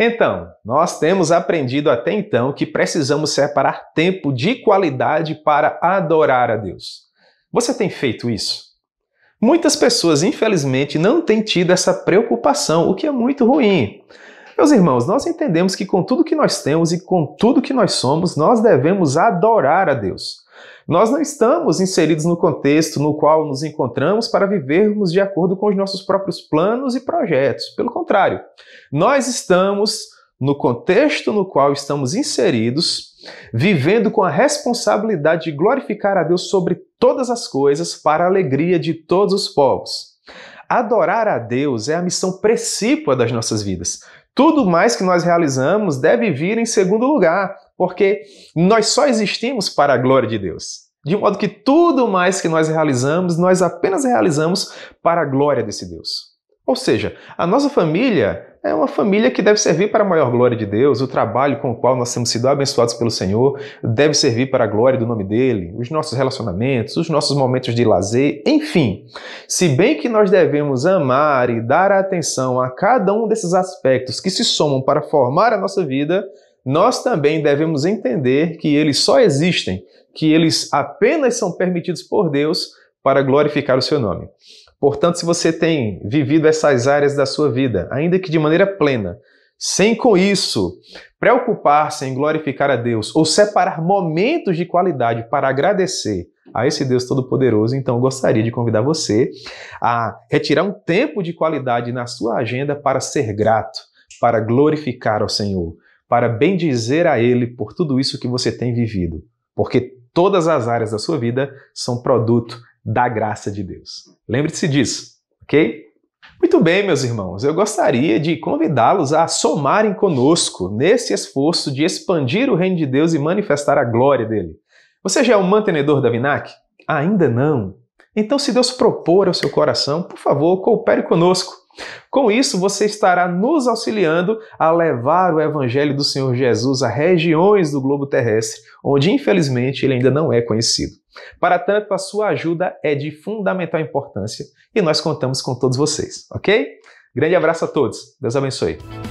Então, nós temos aprendido até então que precisamos separar tempo de qualidade para adorar a Deus. Você tem feito isso? Muitas pessoas, infelizmente, não têm tido essa preocupação, o que é muito ruim. Meus irmãos, nós entendemos que com tudo que nós temos e com tudo que nós somos, nós devemos adorar a Deus. Nós não estamos inseridos no contexto no qual nos encontramos para vivermos de acordo com os nossos próprios planos e projetos. Pelo contrário, nós estamos no contexto no qual estamos inseridos, vivendo com a responsabilidade de glorificar a Deus sobre todas as coisas para a alegria de todos os povos. Adorar a Deus é a missão precípua das nossas vidas. Tudo mais que nós realizamos deve vir em segundo lugar, porque nós só existimos para a glória de Deus. De modo que tudo mais que nós realizamos, nós apenas realizamos para a glória desse Deus. Ou seja, a nossa família é uma família que deve servir para a maior glória de Deus, o trabalho com o qual nós temos sido abençoados pelo Senhor deve servir para a glória do nome dele, os nossos relacionamentos, os nossos momentos de lazer, enfim. Se bem que nós devemos amar e dar atenção a cada um desses aspectos que se somam para formar a nossa vida, nós também devemos entender que eles só existem, que eles apenas são permitidos por Deus para glorificar o seu nome. Portanto, se você tem vivido essas áreas da sua vida, ainda que de maneira plena, sem com isso preocupar-se em glorificar a Deus ou separar momentos de qualidade para agradecer a esse Deus Todo-Poderoso, então gostaria de convidar você a retirar um tempo de qualidade na sua agenda para ser grato, para glorificar ao Senhor para bendizer a Ele por tudo isso que você tem vivido, porque todas as áreas da sua vida são produto da graça de Deus. Lembre-se disso, ok? Muito bem, meus irmãos, eu gostaria de convidá-los a somarem conosco nesse esforço de expandir o reino de Deus e manifestar a glória dele. Você já é um mantenedor da Vinac? Ainda não. Então, se Deus propor ao seu coração, por favor, coopere conosco. Com isso, você estará nos auxiliando a levar o Evangelho do Senhor Jesus a regiões do globo terrestre, onde infelizmente ele ainda não é conhecido. Para tanto, a sua ajuda é de fundamental importância e nós contamos com todos vocês, ok? Grande abraço a todos, Deus abençoe.